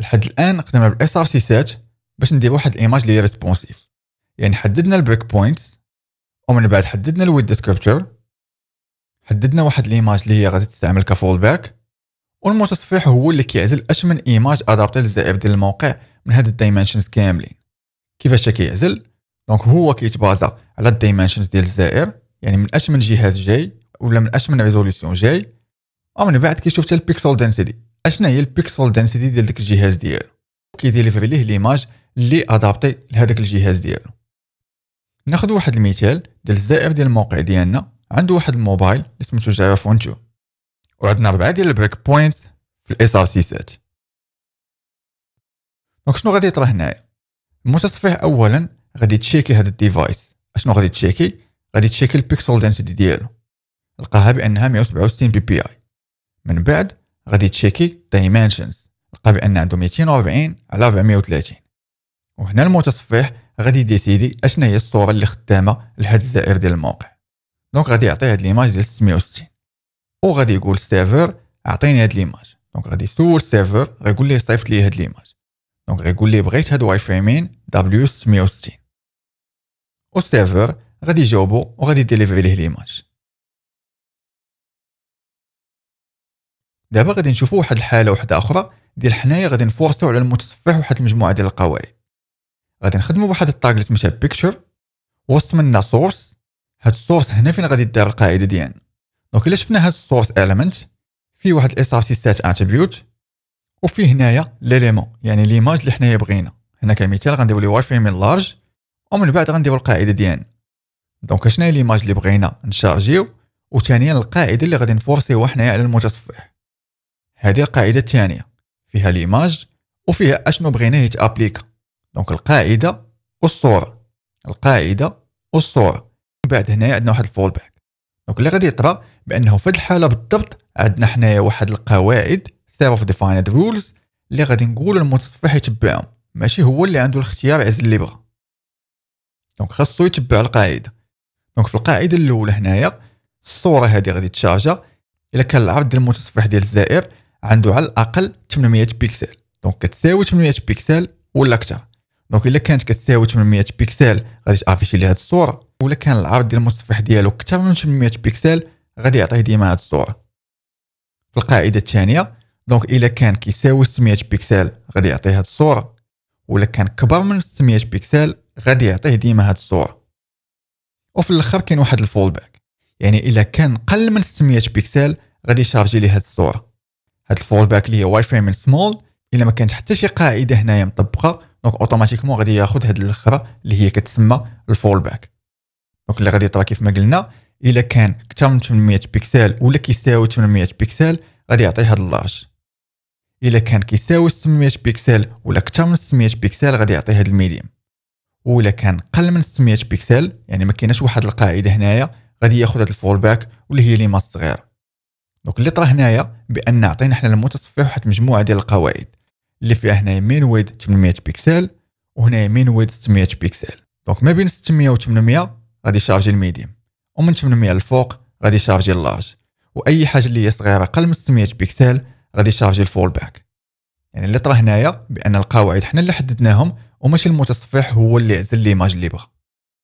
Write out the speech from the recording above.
لحد الان خدمنا بالاس ار سي سات باش ندير واحد الايماج اللي ريسبونسيف يعني حددنا البريك بوينت ومن بعد حددنا الويد ديسكريبتور حددنا واحد الايماج اللي هي غادي تستعمل كفول باك والمتصفح هو اللي كيعزل اش من ايماج ادابتي للزائر ديال الموقع من هاد الدايمنشنز كاملين كيفاش كيعزل دونك هو كيتبازا على الدايمنشنز ديال الزائر يعني من اش من جهاز جاي ولا من اش من ريزوليسيون جاي ومن بعد كي شفت البيكسل دنسيتي اشنا هي البيكسل دنسيتي ديال داك الجهاز ديالو كيدير ليه ليماج اللي ادابتي لهذاك الجهاز ديالو ناخذ واحد المثال ديال الزائر ديال الموقع ديالنا عنده واحد الموبايل اللي سميتو جافا فون 2 وعندنا اربعه ديال البريك بوينت في الاس ار سي سات دونك شنو غادي يطرى هنايا المتصفح اولا غادي تشيكي هذا الديفايس اشنو غادي تشيكي غادي تشيكي البيكسل دنسيتي ديالو لقاها بانها 167 بي بي اي من بعد غادي تشيكي دايمنشنز لقى بان عنده 240 على 430 وهنا المتصفح غادي ديسيدي اشنا هي الصوره اللي خدامه لهاد الزائر ديال الموقع دونك غادي يعطيه هاد ليماج ديال 660 وغادي يقول سيرفر اعطيني هاد ليماج دونك غادي يسول سيرفر غيقول ليه صيفط لي هاد ليماج دونك غيقول ليه بغيت هاد واي فريمين دبليو 660 والسيرفر غادي يجاوبو وغادي ديليفري ليه ليماج دابا غادي نشوفوا واحد الحاله وحده اخرى ديال حنايا غادي نفورسو على المتصفح واحد المجموعه ديال القواعد غادي نخدموا بواحد الطاق اللي سميتها بيكتشر وسط منا سورس هاد السورس هنا فين غادي دار القاعده ديالنا دونك الا شفنا هاد السورس اليمنت فيه واحد الاس ار سي سات اتريبيوت وفيه هنايا ليليمون يعني ليماج اللي حنايا بغينا هنا كمثال غنديرو لي واش من لارج ومن بعد غنديرو القاعده ديالنا دونك شناهي ليماج اللي بغينا نشارجيو وثانيا القاعده اللي غادي نفورسيوها حنايا على المتصفح هذه القاعدة الثانية فيها ليماج وفيها اشنو بغينا يتابليكا دونك القاعدة والصورة القاعدة والصورة من بعد هنايا عندنا واحد الفول باك دونك اللي غادي يطرا بانه في هذه الحالة بالضبط عندنا حنايا واحد القواعد سيرف ديفايند رولز اللي غادي نقولوا المتصفح يتبعهم ماشي هو اللي عنده الاختيار يعزل اللي بغا دونك خاصو يتبع القاعده دونك في القاعده الاولى هنايا الصوره هذه غادي تشارجا الا كان العرض ديال المتصفح ديال الزائر عنده على الاقل 800 بيكسل دونك كتساوي 800 بيكسل ولا اكثر دونك الا كانت كتساوي 800 بيكسل غادي تافيشي لي هذه الصوره ولا كان العرض ديال المتصفح ديالو اكثر من 800 بيكسل غادي يعطيه ديما هذه الصوره في القاعده الثانيه دونك الا كان كيساوي 600 بيكسل غادي يعطيه هذه الصوره ولا كان كبر من 600 بيكسل غادي يعطيه ديما هذه الصوره وفي الاخر كاين واحد الفول باك يعني الا كان قل من 600 بيكسل غادي يشارجي لي هذه الصوره هاد الفول باك اللي هي واي فريم ان سمول الا ما كانت حتى شي قاعده هنايا مطبقه دونك اوتوماتيكمون غادي ياخذ هاد الاخره اللي هي كتسمى الفول باك دونك اللي غادي يطرا كيف ما قلنا الا كان اكثر من 800 بيكسل ولا كيساوي 800 بيكسل غادي يعطيه هاد اللارج الا كان كيساوي 600 بيكسل ولا اكثر من 600 بيكسل غادي يعطيه هاد الميديم ولا كان قل من 600 بيكسل يعني ما كايناش واحد القاعده هنايا غادي ياخذ هاد الفول باك واللي هي ليما الصغيره دونك اللي طرا هنايا بان عطينا حنا المتصفح واحد المجموعه ديال القواعد اللي فيها هنا مين ويد 800 بيكسل وهنا مين ويد 600 بيكسل دونك ما بين 600 و 800 غادي شارجي الميديم ومن 800 للفوق غادي شارجي اللارج واي حاجه اللي هي صغيره اقل من 600 بيكسل غادي شارجي الفول باك يعني اللي طرا هنايا بان القواعد حنا اللي حددناهم وماشي المتصفح هو اللي عزل ليماج اللي بغا